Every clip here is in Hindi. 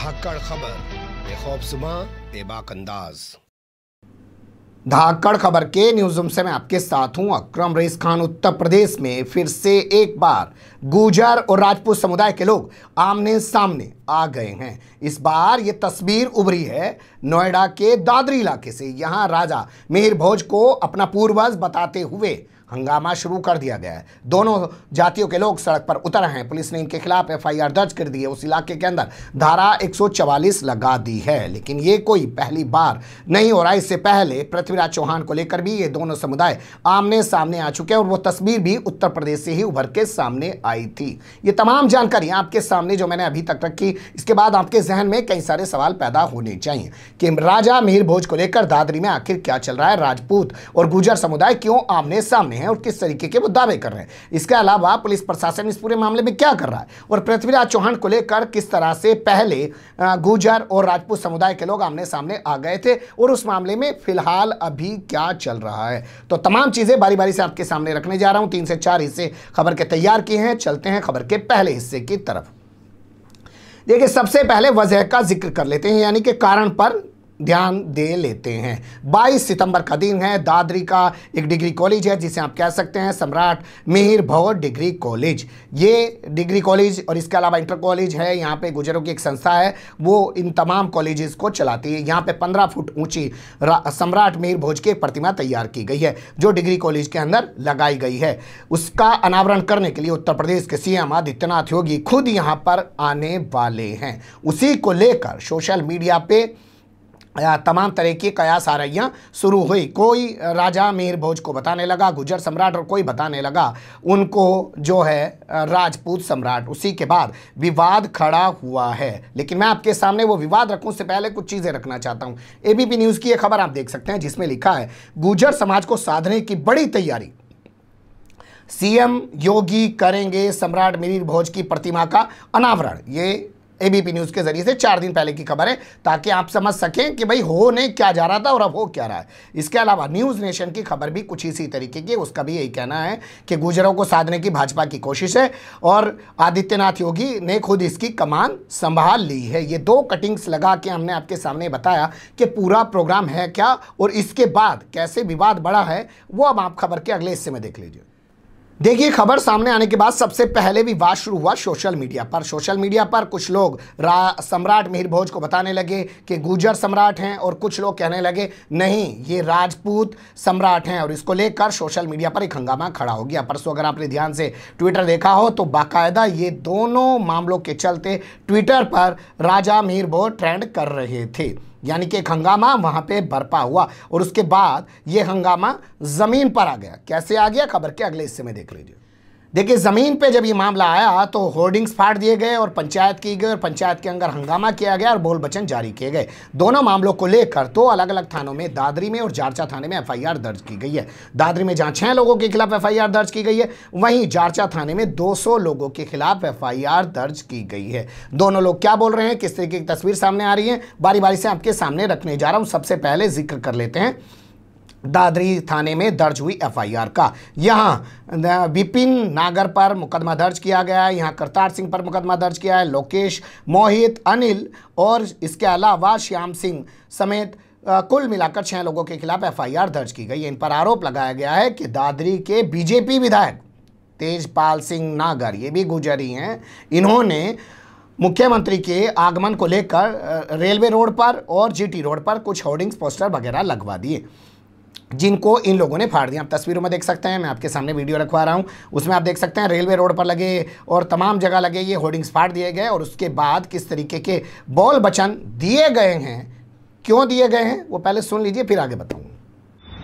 धाकड़ खबर सुबह बेबाक अंदाज धाकड़ खबर के न्यूज रूम से मैं आपके साथ हूं अक्रम रईस खान उत्तर प्रदेश में फिर से एक बार गुजर और राजपूत समुदाय के लोग आमने सामने आ गए हैं इस बार ये तस्वीर उभरी है नोएडा के दादरी इलाके से यहाँ राजा मिहिर भोज को अपना पूर्वज बताते हुए हंगामा शुरू कर दिया गया है दोनों जातियों के लोग सड़क पर उतर हैं पुलिस ने इनके खिलाफ एफआईआर दर्ज कर दी है उस इलाके के अंदर धारा 144 लगा दी है लेकिन ये कोई पहली बार नहीं हो रहा इससे पहले पृथ्वीराज चौहान को लेकर भी ये दोनों समुदाय आमने सामने आ चुके हैं और वो तस्वीर भी उत्तर प्रदेश से ही उभर के सामने आई थी ये तमाम जानकारी आपके सामने जो मैंने अभी तक रखी इसके बाद आपके जहन में कई सारे सवाल पैदा होने चाहिए कि राजा मीर भोज को लेकर दादरी में आखिर क्या चल रहा है राजपूत और गुजर समुदाय क्यों आमने सामने हैं और किस तरीके के वो दावे कर रहे हैं इसके अलावा पुलिस प्रशासन इस पूरे मामले में क्या कर रहा है और पृथ्वीराज चौहान को लेकर किस तरह से पहले गुजर और राजपूत समुदाय के लोग आमने सामने आ गए थे और उस मामले में फिलहाल अभी क्या चल रहा है तो तमाम चीज़ें बारी बारी से आपके सामने रखने जा रहा हूं तीन से चार हिस्से खबर के तैयार किए हैं चलते हैं खबर के पहले हिस्से की तरफ देखिए सबसे पहले वजह का जिक्र कर लेते हैं यानी कि कारण पर ध्यान दे लेते हैं 22 सितंबर का दिन है दादरी का एक डिग्री कॉलेज है जिसे आप कह सकते हैं सम्राट मिहिर भवर डिग्री कॉलेज ये डिग्री कॉलेज और इसके अलावा इंटर कॉलेज है यहाँ पे गुजरों की एक संस्था है वो इन तमाम कॉलेजेस को चलाती है यहाँ पे 15 फुट ऊंची सम्राट मिहिर भोज की प्रतिमा तैयार की गई है जो डिग्री कॉलेज के अंदर लगाई गई है उसका अनावरण करने के लिए उत्तर प्रदेश के सीएम आदित्यनाथ योगी खुद यहाँ पर आने वाले हैं उसी को लेकर सोशल मीडिया पर तमाम तरह की कयास आरइयाँ शुरू हुई कोई राजा मीर भोज को बताने लगा गुजर सम्राट और कोई बताने लगा उनको जो है राजपूत सम्राट उसी के बाद विवाद खड़ा हुआ है लेकिन मैं आपके सामने वो विवाद रखूँ उससे पहले कुछ चीज़ें रखना चाहता हूँ एबीपी न्यूज़ की एक खबर आप देख सकते हैं जिसमें लिखा है गुजर समाज को साधने की बड़ी तैयारी सीएम योगी करेंगे सम्राट मीर भोज की प्रतिमा का अनावरण ये एबीपी न्यूज़ के ज़रिए से चार दिन पहले की खबर है ताकि आप समझ सकें कि भाई होने क्या जा रहा था और अब हो क्या रहा है इसके अलावा न्यूज़ नेशन की खबर भी कुछ इसी तरीके की उसका भी यही कहना है कि गुजरों को साधने की भाजपा की कोशिश है और आदित्यनाथ योगी ने खुद इसकी कमान संभाल ली है ये दो कटिंग्स लगा के हमने आपके सामने बताया कि पूरा प्रोग्राम है क्या और इसके बाद कैसे विवाद बढ़ा है वो अब आप खबर के अगले हिस्से में देख लीजिए देखिए खबर सामने आने के बाद सबसे पहले विवाद शुरू हुआ सोशल मीडिया पर सोशल मीडिया पर कुछ लोग सम्राट मिहिर भोज को बताने लगे कि गुजर सम्राट हैं और कुछ लोग कहने लगे नहीं ये राजपूत सम्राट हैं और इसको लेकर सोशल मीडिया पर एक हंगामा खड़ा हो गया परसों अगर आपने ध्यान से ट्विटर देखा हो तो बाकायदा ये दोनों मामलों के चलते ट्विटर पर राजा मिहिर भोज ट्रेंड कर रहे थे यानी कि एक हंगामा वहाँ पे बरपा हुआ और उसके बाद ये हंगामा ज़मीन पर आ गया कैसे आ गया खबर के अगले हिस्से में देख लीजिए देखिए ज़मीन पे जब ये मामला आया तो होर्डिंग्स फाड़ दिए गए और पंचायत की गई और पंचायत के अंदर हंगामा किया गया और बोल बचन जारी किए गए दोनों मामलों को लेकर तो अलग अलग थानों में दादरी में और जारचा थाने में एफआईआर दर्ज की गई है दादरी में जहाँ छः लोगों के खिलाफ एफआईआर दर्ज की गई है वहीं जारचा थाने में दो लोगों के खिलाफ एफ दर्ज की गई है दोनों लोग क्या बोल रहे हैं किस तरीके की तस्वीर सामने आ रही है बारी बारी से आपके सामने रखने जा रहा हूँ सबसे पहले जिक्र कर लेते हैं दादरी थाने में दर्ज हुई एफआईआर का यहाँ विपिन नागर पर मुकदमा दर्ज किया गया है यहाँ करतार सिंह पर मुकदमा दर्ज किया है लोकेश मोहित अनिल और इसके अलावा श्याम सिंह समेत कुल मिलाकर छः लोगों के खिलाफ एफआईआर दर्ज की गई है इन पर आरोप लगाया गया है कि दादरी के बीजेपी विधायक तेजपाल सिंह नागर ये भी गुजरी हैं इन्होंने मुख्यमंत्री के आगमन को लेकर रेलवे रोड पर और जीटी रोड पर कुछ होर्डिंग्स पोस्टर वगैरह लगवा दिए जिनको इन लोगों ने फाड़ दिया आप तस्वीरों में देख सकते हैं मैं आपके सामने वीडियो रखवा रहा हूँ उसमें आप देख सकते हैं रेलवे रोड पर लगे और तमाम जगह लगे ये होर्डिंग्स फाड़ दिए गए और उसके बाद किस तरीके के बोल बचन दिए गए हैं क्यों दिए गए हैं वो पहले सुन लीजिए फिर आगे बताऊँ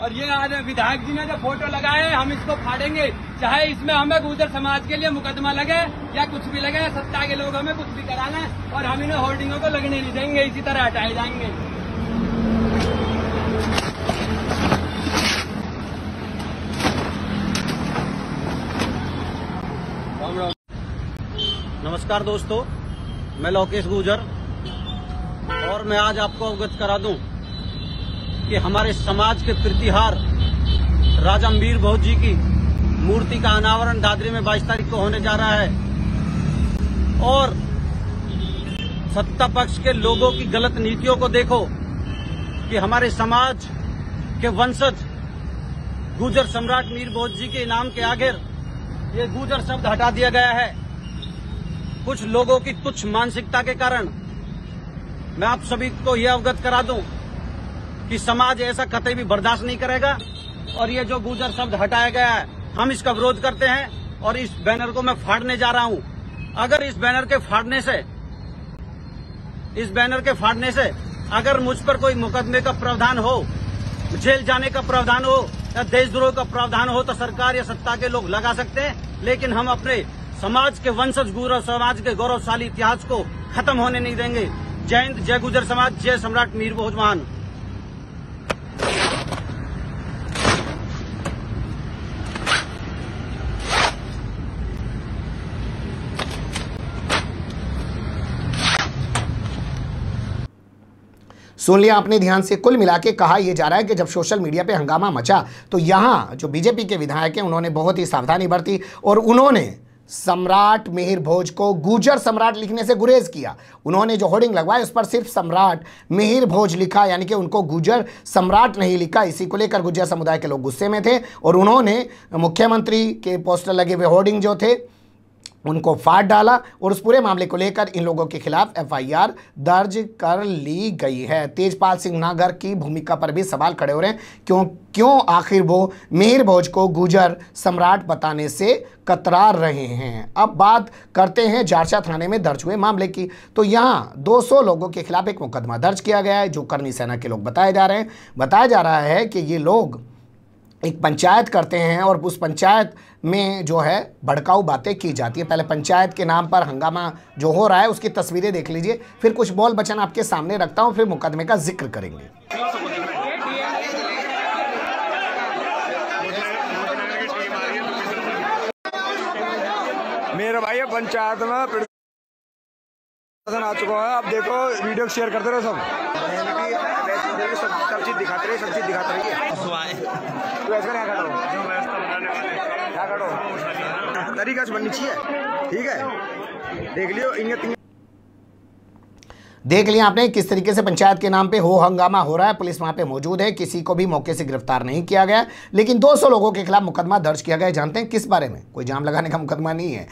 और ये आज विधायक जी ने जो फोटो लगाए हम इसको फाड़ेंगे चाहे इसमें हमें गुजर समाज के लिए मुकदमा लगे या कुछ भी लगे सत्ता के लोग हमें कुछ भी कराना और हम इन्हें होर्डिंगों को लगने नहीं देंगे इसी तरह हटाए जाएंगे नमस्कार दोस्तों मैं लोकेश गुजर और मैं आज आपको अवगत करा दूं कि हमारे समाज के प्रतिहार राजा मीर भोज जी की मूर्ति का अनावरण दादरी में 22 तारीख को होने जा रहा है और सत्ता पक्ष के लोगों की गलत नीतियों को देखो कि हमारे समाज के वंशज गुजर सम्राट मीर भोज जी के नाम के आगे ये गुजर शब्द हटा दिया गया है कुछ लोगों की तुच्छ मानसिकता के कारण मैं आप सभी को यह अवगत करा दूं कि समाज ऐसा कतई भी बर्दाश्त नहीं करेगा और ये जो गुजर शब्द हटाया गया है हम इसका विरोध करते हैं और इस बैनर को मैं फाड़ने जा रहा हूं अगर इस बैनर के फाड़ने से इस बैनर के फाड़ने से अगर मुझ पर कोई मुकदमे का प्रावधान हो जेल जाने का प्रावधान हो या देशद्रोह का प्रावधान हो तो सरकार या सत्ता के लोग लगा सकते हैं लेकिन हम अपने समाज के वंशज गौरव समाज के गौरवशाली इतिहास को खत्म होने नहीं देंगे जय हिंद जय गुजर समाज जय सम्राट मीर भोज महान सुन लिया आपने ध्यान से कुल मिला के कहा यह जा रहा है कि जब सोशल मीडिया पे हंगामा मचा तो यहाँ जो बीजेपी के विधायक हैं उन्होंने बहुत ही सावधानी बरती और उन्होंने सम्राट मिहिर भोज को गुजर सम्राट लिखने से गुरेज किया उन्होंने जो होर्डिंग लगवाया उस पर सिर्फ सम्राट मिहिर भोज लिखा यानी कि उनको गुजर सम्राट नहीं लिखा इसी को लेकर गुजर समुदाय के लोग गुस्से में थे और उन्होंने मुख्यमंत्री के पोस्टर लगे हुए होर्डिंग जो थे उनको फाड़ डाला और उस पूरे मामले को लेकर इन लोगों के खिलाफ एफआईआर दर्ज कर ली गई है तेजपाल सिंह नागर की भूमिका पर भी सवाल खड़े हो रहे हैं क्यों क्यों आखिर वो मेहर भोज को गुजर सम्राट बताने से कतरा रहे हैं अब बात करते हैं झारसा थाने में दर्ज हुए मामले की तो यहाँ 200 लोगों के खिलाफ एक मुकदमा दर्ज किया गया है जो करनी सेना के लोग बताए जा रहे हैं बताया जा रहा है कि ये लोग एक पंचायत करते हैं और उस पंचायत में जो है भड़काऊ बातें की जाती है पहले पंचायत के नाम पर हंगामा जो हो रहा है उसकी तस्वीरें देख लीजिए फिर कुछ बोल बचन आपके सामने रखता हूँ फिर मुकदमे का जिक्र करेंगे मेरे भाई पंचायत में प्रदर्शन आ चुका है आप देखो वीडियो शेयर करते रहे सब सब चीज दिखाते रहे सब चीज दिखाते रहिए तो ऐसा कर तरीका बननी चाहिए ठीक है देख लियो इंगत देख लिया आपने किस तरीके से पंचायत के नाम पे हो हंगामा हो रहा है पुलिस वहां पे मौजूद है किसी को भी मौके से गिरफ्तार नहीं किया गया लेकिन 200 लोगों के खिलाफ मुकदमा दर्ज किया गया जानते हैं किस बारे में कोई जाम लगाने का मुकदमा नहीं है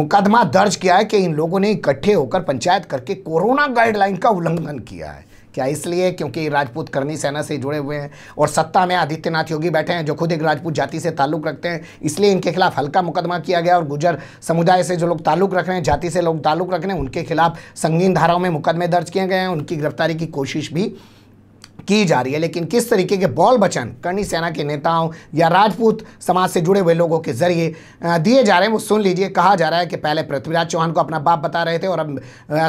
मुकदमा दर्ज किया है कि इन लोगों ने इकट्ठे होकर पंचायत करके कोरोना गाइडलाइन का उल्लंघन किया है क्या इसलिए क्योंकि राजपूत करनी सेना से जुड़े हुए हैं और सत्ता में आदित्यनाथ योगी बैठे हैं जो खुद एक राजपूत जाति से ताल्लुक़ रखते हैं इसलिए इनके खिलाफ हल्का मुकदमा किया गया और गुजर समुदाय से जो लोग ताल्लुक़ रख रहे हैं जाति से लोग ताल्लुक़ रख रहे हैं उनके खिलाफ संगीन धाराओं में मुकदमे दर्ज किए गए हैं उनकी गिरफ्तारी की कोशिश भी की जा रही है लेकिन किस तरीके के बॉल बचन करनी सेना के नेताओं या राजपूत समाज से जुड़े हुए लोगों के जरिए दिए जा रहे हैं वो सुन लीजिए कहा जा रहा है कि पहले पृथ्वीराज चौहान को अपना बाप बता रहे थे और अब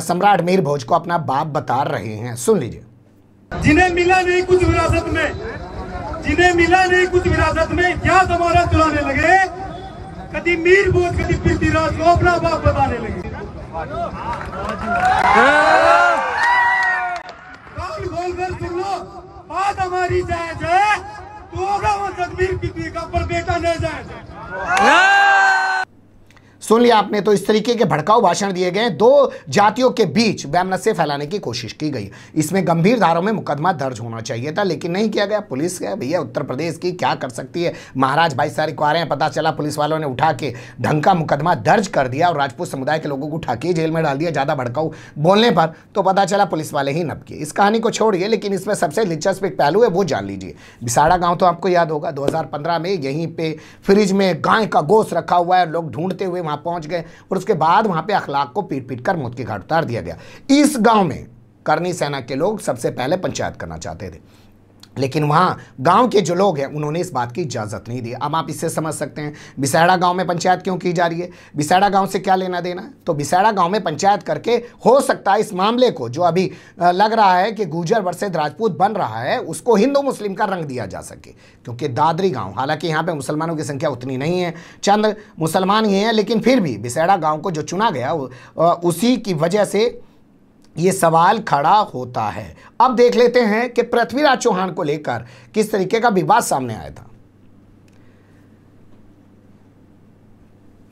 सम्राट मीर भोज को अपना बाप बता रहे हैं सुन लीजिए जिन्हें मिला नहीं कुछ विरासत में जिन्हें मिला नहीं कुछ विरासत में क्या हमारा चलाने लगे कभी मीर भोज कभी पृथ्वीराज को अपना बाप बताने लगे जबारी जायज आहे तो होगा गावाचा तकबीर किती का परदेचा नाही जायचं सुन लिया आपने तो इस तरीके के भड़काऊ भाषण दिए गए दो जातियों के बीच वैमनस्य फैलाने की कोशिश की गई इसमें गंभीर धारों में मुकदमा दर्ज होना चाहिए था लेकिन नहीं किया गया पुलिस है भैया उत्तर प्रदेश की क्या कर सकती है महाराज भाई सारे को आ रहे हैं पता चला पुलिस वालों ने उठा के ढंग का मुकदमा दर्ज कर दिया और राजपूत समुदाय के लोगों को उठा के जेल में डाल दिया ज़्यादा भड़काऊ बोलने पर तो पता चला पुलिस वाले ही नपके इस कहानी को छोड़िए लेकिन इसमें सबसे दिलचस्प एक पहलू है वो जान लीजिए बिसाड़ा गाँव तो आपको याद होगा दो में यहीं पर फ्रिज में गाय का गोश रखा हुआ है लोग ढूंढते हुए वहाँ वहाँ पहुंच गए और उसके बाद वहां पे अखलाक को पीट पीट कर मौत की घाट उतार दिया गया इस गांव में करनी सेना के लोग सबसे पहले पंचायत करना चाहते थे लेकिन वहाँ गांव के जो लोग हैं उन्होंने इस बात की इजाज़त नहीं दी अब आप इससे समझ सकते हैं बिसैड़ा गांव में पंचायत क्यों की जा रही है बिसैड़ा गांव से क्या लेना देना तो बिसैड़ा गांव में पंचायत करके हो सकता है इस मामले को जो अभी लग रहा है कि गुजर वर्सेज राजपूत बन रहा है उसको हिंदू मुस्लिम का रंग दिया जा सके क्योंकि दादरी गाँव हालाँकि यहाँ पर मुसलमानों की संख्या उतनी नहीं है चंद मुसलमान ही हैं लेकिन फिर भी बिसैड़ा गाँव को जो चुना गया उसी की वजह से ये सवाल खड़ा होता है अब देख लेते हैं कि पृथ्वीराज चौहान को लेकर किस तरीके का विवाद सामने आया था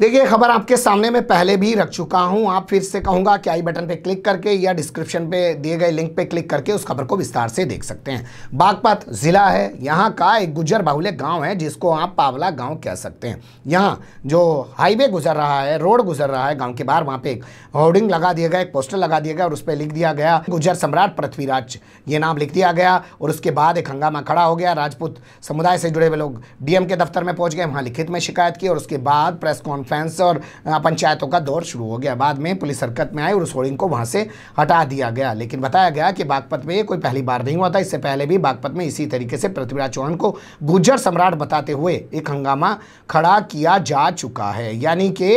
देखिए खबर आपके सामने मैं पहले भी रख चुका हूं आप फिर से कहूंगा कि आई बटन पे क्लिक करके या डिस्क्रिप्शन पे दिए गए लिंक पे क्लिक करके उस खबर को विस्तार से देख सकते हैं बागपत ज़िला है यहाँ का एक गुजर बाहुल्य गांव है जिसको आप पावला गांव कह सकते हैं यहाँ जो हाईवे गुजर रहा है रोड गुजर रहा है गाँव के बाहर वहाँ पे एक होर्डिंग लगा दिया गया एक पोस्टर लगा दिया गया और उस पर लिख दिया गया गुजर सम्राट पृथ्वीराज ये नाम लिख दिया गया और उसके बाद एक हंगामा खड़ा हो गया राजपूत समुदाय से जुड़े हुए लोग डीएम के दफ्तर में पहुंच गए वहाँ लिखित में शिकायत की और उसके बाद प्रेस कॉन्फ्रेंस फैंस और पंचायतों का दौर शुरू हो गया बाद में पुलिस हरकत में आई और उस होर्डिंग को वहाँ से हटा दिया गया लेकिन बताया गया कि बागपत में ये कोई पहली बार नहीं हुआ था इससे पहले भी बागपत में इसी तरीके से पृथ्वीराज चौहान को गुजर सम्राट बताते हुए एक हंगामा खड़ा किया जा चुका है यानी कि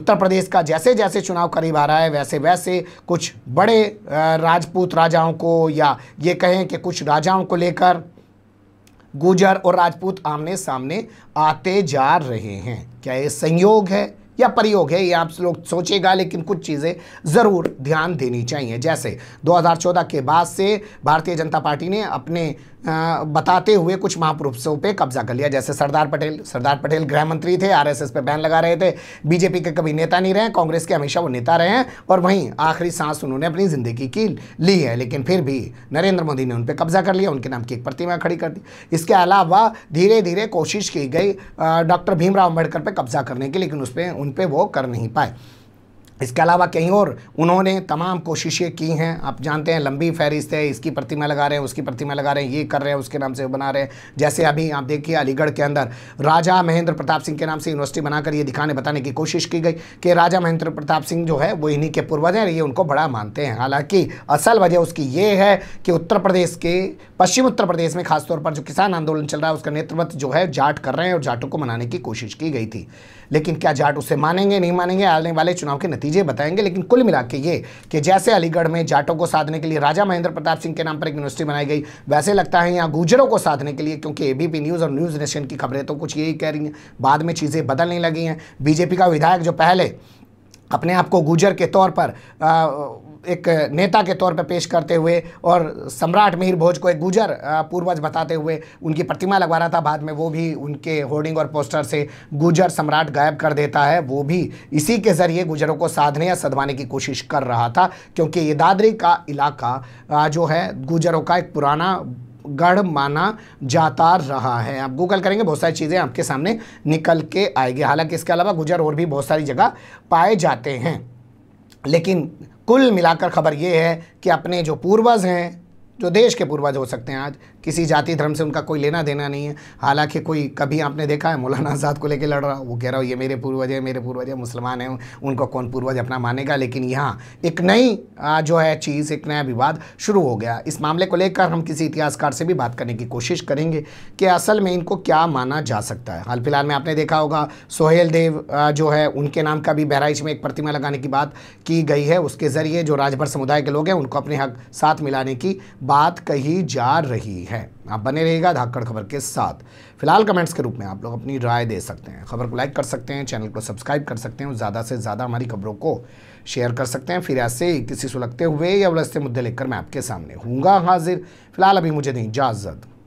उत्तर प्रदेश का जैसे जैसे चुनाव करीब आ रहा है वैसे वैसे कुछ बड़े राजपूत राजाओं को या ये कहें कि कुछ राजाओं को लेकर गुजर और राजपूत आमने सामने आते जा रहे हैं क्या ये संयोग है या प्रयोग है ये आप लोग सोचेगा लेकिन कुछ चीज़ें ज़रूर ध्यान देनी चाहिए जैसे 2014 के बाद से भारतीय जनता पार्टी ने अपने बताते हुए कुछ महापुरुषों पे कब्जा कर लिया जैसे सरदार पटेल सरदार पटेल गृह मंत्री थे आरएसएस पे बैन लगा रहे थे बीजेपी के कभी नेता नहीं रहे कांग्रेस के हमेशा वो नेता रहे हैं और वहीं आखिरी सांस उन्होंने अपनी ज़िंदगी की ली है लेकिन फिर भी नरेंद्र मोदी ने उन पर कब्जा कर लिया उनके नाम की एक प्रतिमा खड़ी कर दी इसके अलावा धीरे धीरे कोशिश की गई डॉक्टर भीमराव अम्बेडकर पर कब्जा करने की लेकिन उस पर उन पर वो कर नहीं पाए इसके अलावा कहीं और उन्होंने तमाम कोशिशें की हैं आप जानते हैं लंबी फहरिस्त है इसकी प्रतिमा लगा रहे हैं उसकी प्रतिमा लगा रहे हैं ये कर रहे हैं उसके नाम से बना रहे हैं जैसे अभी आप देखिए अलीगढ़ के अंदर राजा महेंद्र प्रताप सिंह के नाम से यूनिवर्सिटी बनाकर ये दिखाने बताने की कोशिश की गई कि राजा महेंद्र प्रताप सिंह जो है वो इन्हीं के पूर्वज हैं ये उनको बड़ा मानते हैं हालाँकि असल वजह उसकी ये है कि उत्तर प्रदेश के पश्चिम उत्तर प्रदेश में खासतौर पर जो किसान आंदोलन चल रहा है उसका नेतृत्व जो है जाट कर रहे हैं और जाटों को मनाने की कोशिश की गई थी लेकिन क्या जाट उसे मानेंगे नहीं मानेंगे आने वाले चुनाव के नतीजे नतीजे बताएंगे लेकिन कुल मिला के ये कि जैसे अलीगढ़ में जाटों को साधने के लिए राजा महेंद्र प्रताप सिंह के नाम पर एक यूनिवर्सिटी बनाई गई वैसे लगता है यहाँ गुजरों को साधने के लिए क्योंकि एबीपी न्यूज़ और न्यूज़ नेशन की खबरें तो कुछ यही कह रही हैं बाद में चीज़ें बदलने लगी हैं बीजेपी का विधायक जो पहले अपने आप को गुजर के तौर पर आ, एक नेता के तौर पर पेश करते हुए और सम्राट मिहिर भोज को एक गुजर पूर्वज बताते हुए उनकी प्रतिमा लगवा रहा था बाद में वो भी उनके होर्डिंग और पोस्टर से गुजर सम्राट गायब कर देता है वो भी इसी के ज़रिए गुजरों को साधने या सदवाने की कोशिश कर रहा था क्योंकि ये दादरी का इलाका जो है गुजरों का एक पुराना गढ़ माना जाता रहा है आप गूगल करेंगे बहुत सारी चीज़ें आपके सामने निकल के आएगी हालांकि इसके अलावा गुजर और भी बहुत सारी जगह पाए जाते हैं लेकिन कुल मिलाकर खबर ये है कि अपने जो पूर्वज हैं जो देश के पूर्वज हो सकते हैं आज किसी जाति धर्म से उनका कोई लेना देना नहीं है हालांकि कोई कभी आपने देखा है मौलाना आज़ाद को लेकर लड़ रहा वो कह रहा हो ये मेरे पूर्वज है मेरे पूर्वज है मुसलमान हैं उनको कौन पूर्वज अपना मानेगा लेकिन यहाँ एक नई जो है चीज़ एक नया विवाद शुरू हो गया इस मामले को लेकर हम किसी इतिहासकार से भी बात करने की कोशिश करेंगे कि असल में इनको क्या माना जा सकता है हाल फिलहाल में आपने देखा होगा सोहेल देव जो है उनके नाम का भी बहराइच में एक प्रतिमा लगाने की बात की गई है उसके ज़रिए जो राजभर समुदाय के लोग हैं उनको अपने हक साथ मिलाने की बात कही जा रही है आप बने रहेगा धाकड़ खबर के साथ फिलहाल कमेंट्स के रूप में आप लोग अपनी राय दे सकते हैं खबर को लाइक कर सकते हैं चैनल को सब्सक्राइब कर सकते हैं ज़्यादा से ज़्यादा हमारी खबरों को शेयर कर सकते हैं फिर ऐसे किसी सुलगते हुए या उलझते मुद्दे लेकर मैं आपके सामने हूँगा हाजिर फिलहाल अभी मुझे नहीं इजाज़त